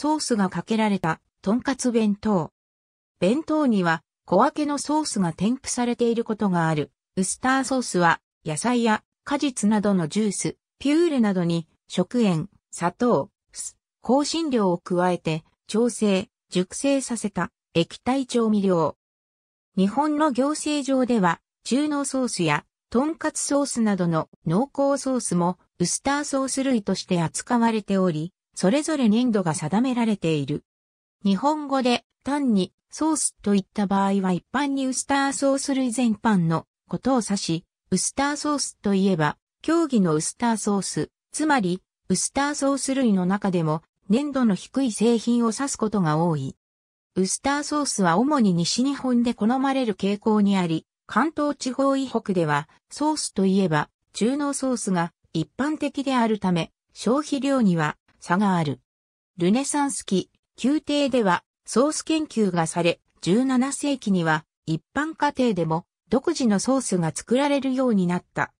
ソースがかけられた、とんかつ弁当。弁当には、小分けのソースが添付されていることがある。ウスターソースは、野菜や果実などのジュース、ピューレなどに、食塩、砂糖、酢、香辛料を加えて、調整、熟成させた、液体調味料。日本の行政上では、中濃ソースや、とんかつソースなどの濃厚ソースも、ウスターソース類として扱われており、それぞれ粘度が定められている。日本語で単にソースといった場合は一般にウスターソース類全般のことを指し、ウスターソースといえば、競技のウスターソース、つまり、ウスターソース類の中でも、粘度の低い製品を指すことが多い。ウスターソースは主に西日本で好まれる傾向にあり、関東地方以北では、ソースといえば、中濃ソースが一般的であるため、消費量には差がある。ルネサンス期、宮廷ではソース研究がされ、17世紀には一般家庭でも独自のソースが作られるようになった。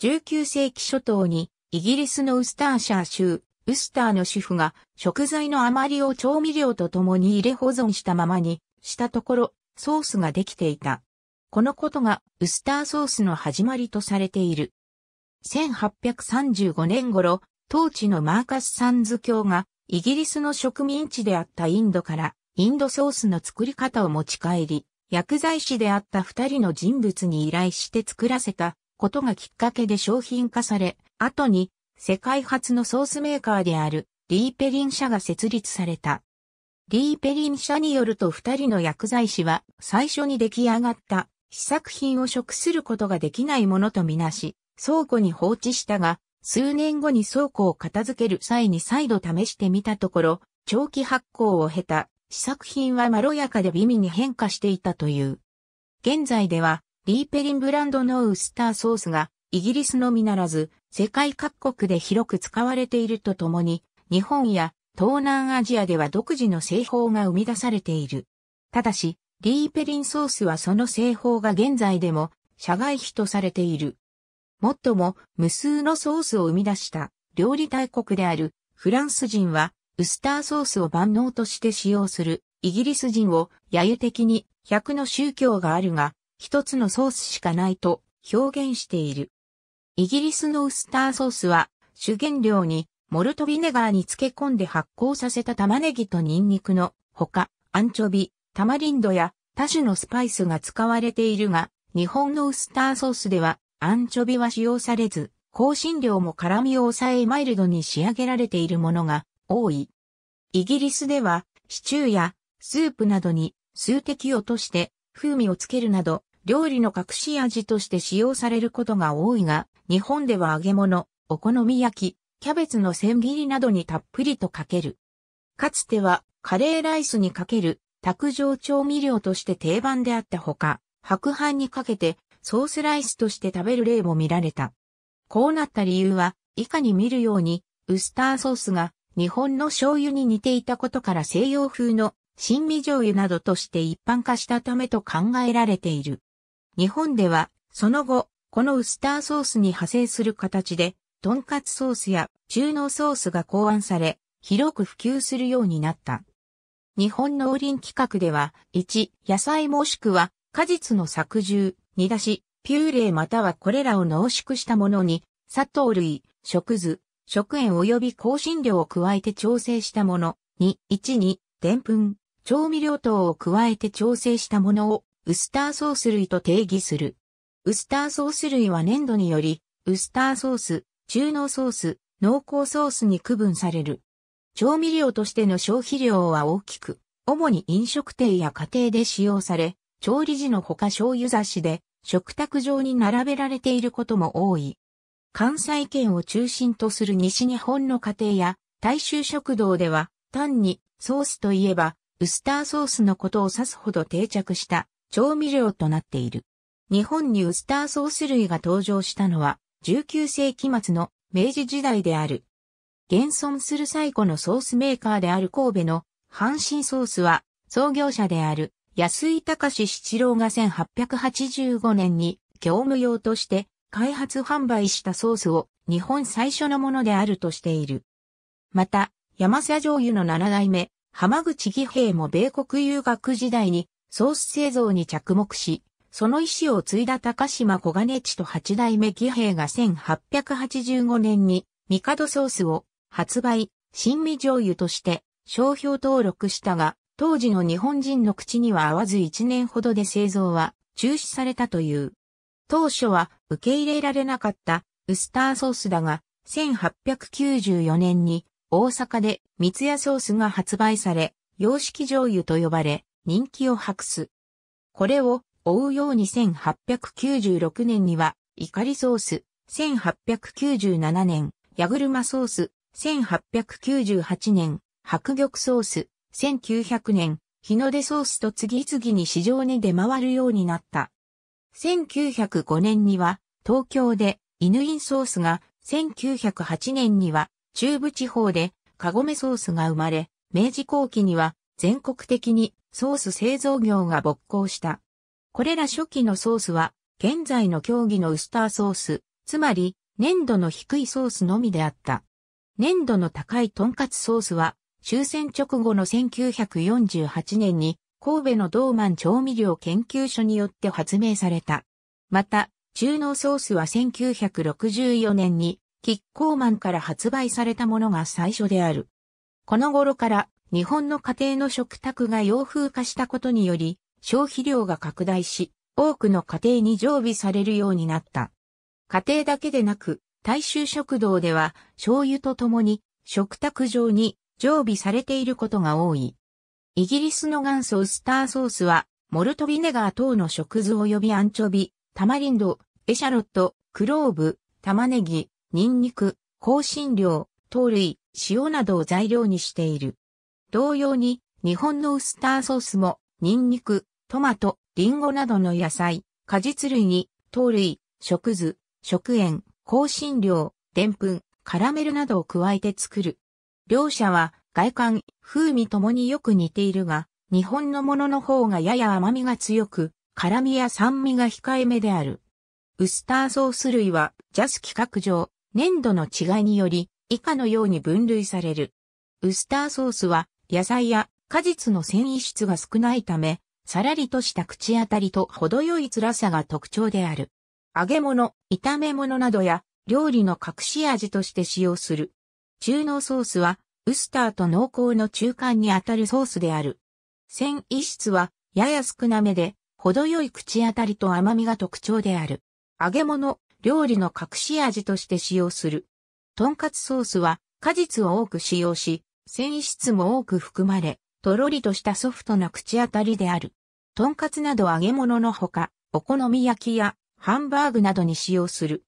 19世紀初頭にイギリスのウスターシャー州、ウスターの主婦が食材の余りを調味料と共に入れ保存したままにしたところソースができていた。このことがウスターソースの始まりとされている。1835年頃、当地のマーカス・サンズ教がイギリスの植民地であったインドからインドソースの作り方を持ち帰り、薬剤師であった二人の人物に依頼して作らせたことがきっかけで商品化され、後に世界初のソースメーカーであるリーペリン社が設立された。リーペリン社によると二人の薬剤師は最初に出来上がった試作品を食することができないものとみなし、倉庫に放置したが、数年後に倉庫を片付ける際に再度試してみたところ、長期発酵を経た試作品はまろやかで美味に変化していたという。現在では、リーペリンブランドのウスターソースが、イギリスのみならず、世界各国で広く使われているとともに、日本や東南アジアでは独自の製法が生み出されている。ただし、リーペリンソースはその製法が現在でも社外費とされている。もっとも無数のソースを生み出した料理大国であるフランス人はウスターソースを万能として使用するイギリス人を揶揄的に100の宗教があるが一つのソースしかないと表現している。イギリスのウスターソースは主原料にモルトビネガーに漬け込んで発酵させた玉ねぎとニンニクのほかアンチョビ、タマリンドや多種のスパイスが使われているが日本のウスターソースではアンチョビは使用されず、香辛料も辛味を抑えマイルドに仕上げられているものが多い。イギリスでは、シチューやスープなどに数滴落として風味をつけるなど、料理の隠し味として使用されることが多いが、日本では揚げ物、お好み焼き、キャベツの千切りなどにたっぷりとかける。かつては、カレーライスにかける、卓上調味料として定番であったほか、白飯にかけて、ソースライスとして食べる例も見られた。こうなった理由は、以下に見るように、ウスターソースが日本の醤油に似ていたことから西洋風の新味醤油などとして一般化したためと考えられている。日本では、その後、このウスターソースに派生する形で、とんかつソースや中濃ソースが考案され、広く普及するようになった。日本農林規格では、1、野菜もしくは果実の作獣、煮出し、ピューレまたはこれらを濃縮したものに、砂糖類、食図、食塩及び香辛料を加えて調整したもの、2、1、2、でんぷん、調味料等を加えて調整したものを、ウスターソース類と定義する。ウスターソース類は粘土により、ウスターソース、中濃ソース、濃厚ソースに区分される。調味料としての消費量は大きく、主に飲食店や家庭で使用され、調理時のほか醤油差しで食卓上に並べられていることも多い。関西圏を中心とする西日本の家庭や大衆食堂では単にソースといえばウスターソースのことを指すほど定着した調味料となっている。日本にウスターソース類が登場したのは19世紀末の明治時代である。現存する最古のソースメーカーである神戸の阪神ソースは創業者である安井隆七郎が1885年に業務用として開発販売したソースを日本最初のものであるとしている。また、山瀬醤油の七代目、浜口義平も米国留学時代にソース製造に着目し、その意思を継いだ高島小金地と八代目義平が1885年にミカドソースを発売、新味醤油として商標登録したが、当時の日本人の口には合わず1年ほどで製造は中止されたという。当初は受け入れられなかったウスターソースだが、1894年に大阪で三ツソースが発売され、洋式醤油と呼ばれ、人気を博す。これを追うように1896年には、イカリソース、1897年、ヤグルマソース、1898年、白玉ソース、1900年、日の出ソースと次々に市場に出回るようになった。1905年には、東京で、イヌインソースが、1908年には、中部地方で、カゴメソースが生まれ、明治後期には、全国的に、ソース製造業が勃興した。これら初期のソースは、現在の競技のウスターソース、つまり、粘度の低いソースのみであった。粘度の高いトンカツソースは、終戦直後の1948年に神戸のドーマン調味料研究所によって発明された。また、中濃ソースは1964年にキッコーマンから発売されたものが最初である。この頃から日本の家庭の食卓が洋風化したことにより消費量が拡大し多くの家庭に常備されるようになった。家庭だけでなく大衆食堂では醤油とともに食卓上に常備されていることが多い。イギリスの元祖ウスターソースは、モルトビネガー等の食酢及びアンチョビ、タマリンド、エシャロット、クローブ、玉ねぎ、ニンニク、香辛料、糖類、塩などを材料にしている。同様に、日本のウスターソースも、ニンニク、トマト、リンゴなどの野菜、果実類に、糖類、食酢、食塩、香辛料、でんぷん、カラメルなどを加えて作る。両者は外観、風味ともによく似ているが、日本のものの方がやや甘みが強く、辛みや酸味が控えめである。ウスターソース類は、ジャス規格上、粘度の違いにより、以下のように分類される。ウスターソースは、野菜や果実の繊維質が少ないため、さらりとした口当たりと程よい辛さが特徴である。揚げ物、炒め物などや、料理の隠し味として使用する。中濃ソースは、ウスターと濃厚の中間にあたるソースである。繊維質は、やや少なめで、程よい口当たりと甘みが特徴である。揚げ物、料理の隠し味として使用する。とんかつソースは、果実を多く使用し、繊維質も多く含まれ、とろりとしたソフトな口当たりである。とんかつなど揚げ物のほか、お好み焼きやハンバーグなどに使用する。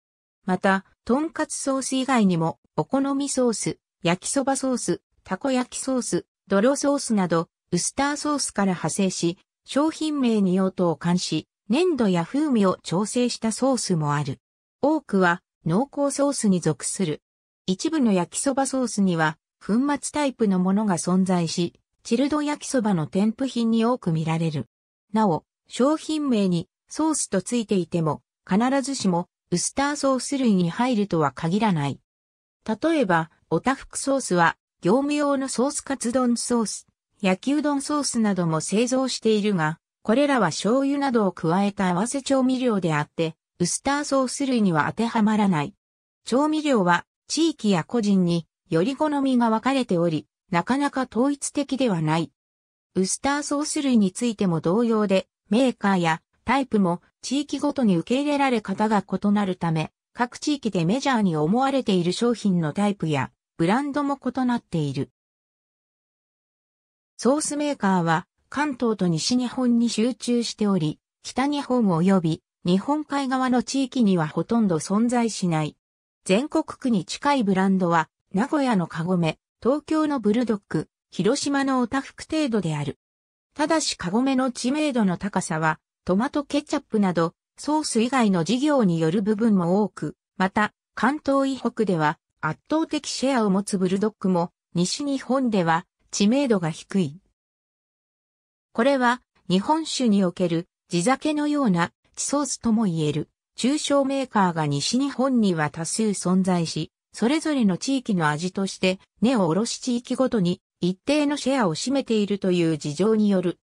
また、とんかつソース以外にも、お好みソース、焼きそばソース、たこ焼きソース、泥ソースなど、ウスターソースから派生し、商品名に用途を関し、粘土や風味を調整したソースもある。多くは濃厚ソースに属する。一部の焼きそばソースには粉末タイプのものが存在し、チルド焼きそばの添付品に多く見られる。なお、商品名にソースとついていても、必ずしもウスターソース類に入るとは限らない。例えば、オタフクソースは、業務用のソースカツ丼ソース、焼きうどんソースなども製造しているが、これらは醤油などを加えた合わせ調味料であって、ウスターソース類には当てはまらない。調味料は地域や個人により好みが分かれており、なかなか統一的ではない。ウスターソース類についても同様で、メーカーやタイプも地域ごとに受け入れられ方が異なるため、各地域でメジャーに思われている商品のタイプやブランドも異なっている。ソースメーカーは関東と西日本に集中しており、北日本及び日本海側の地域にはほとんど存在しない。全国区に近いブランドは名古屋のカゴメ、東京のブルドック、広島のオタフク程度である。ただしカゴメの知名度の高さはトマトケチャップなど、ソース以外の事業による部分も多く、また、関東以北では圧倒的シェアを持つブルドックも、西日本では知名度が低い。これは、日本酒における地酒のような地ソースとも言える、中小メーカーが西日本には多数存在し、それぞれの地域の味として、根を下ろし地域ごとに一定のシェアを占めているという事情による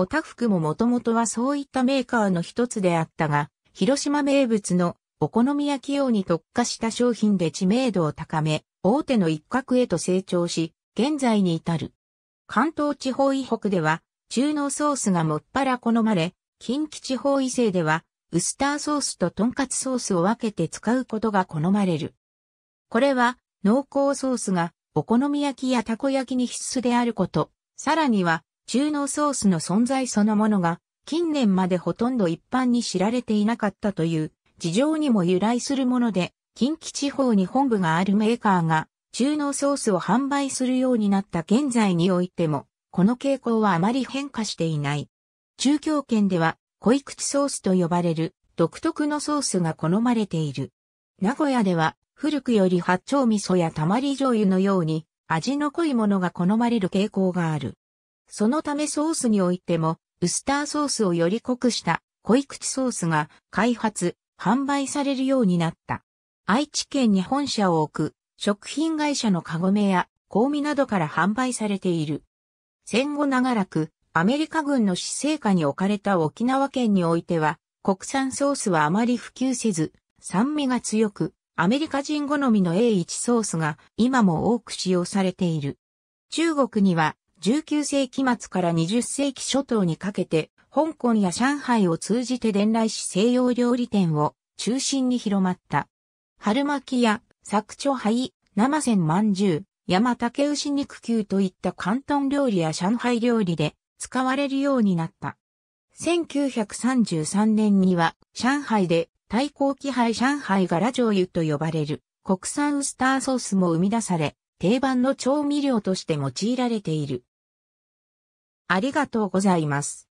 オタフクももともとはそういったメーカーの一つであったが、広島名物のお好み焼き用に特化した商品で知名度を高め、大手の一角へと成長し、現在に至る。関東地方以北では、中濃ソースがもっぱら好まれ、近畿地方以西では、ウスターソースとトンカツソースを分けて使うことが好まれる。これは、濃厚ソースがお好み焼きやたこ焼きに必須であること、さらには、中濃ソースの存在そのものが、近年までほとんど一般に知られていなかったという事情にも由来するもので、近畿地方に本部があるメーカーが中濃ソースを販売するようになった現在においても、この傾向はあまり変化していない。中京圏では、濃口ソースと呼ばれる独特のソースが好まれている。名古屋では、古くより八丁味噌やたまり醤油のように、味の濃いものが好まれる傾向がある。そのためソースにおいても、ウスターソースをより濃くした濃い口ソースが開発、販売されるようになった。愛知県に本社を置く食品会社のカゴメや香味などから販売されている。戦後長らくアメリカ軍の施政下に置かれた沖縄県においては国産ソースはあまり普及せず酸味が強くアメリカ人好みの A1 ソースが今も多く使用されている。中国には19世紀末から20世紀初頭にかけて、香港や上海を通じて伝来し西洋料理店を中心に広まった。春巻きや、作長灰、生鮮饅頭、山竹牛肉球といった広東料理や上海料理で使われるようになった。1933年には上海で対抗気配上海柄醤油と呼ばれる国産ウスターソースも生み出され定番の調味料として用いられている。ありがとうございます。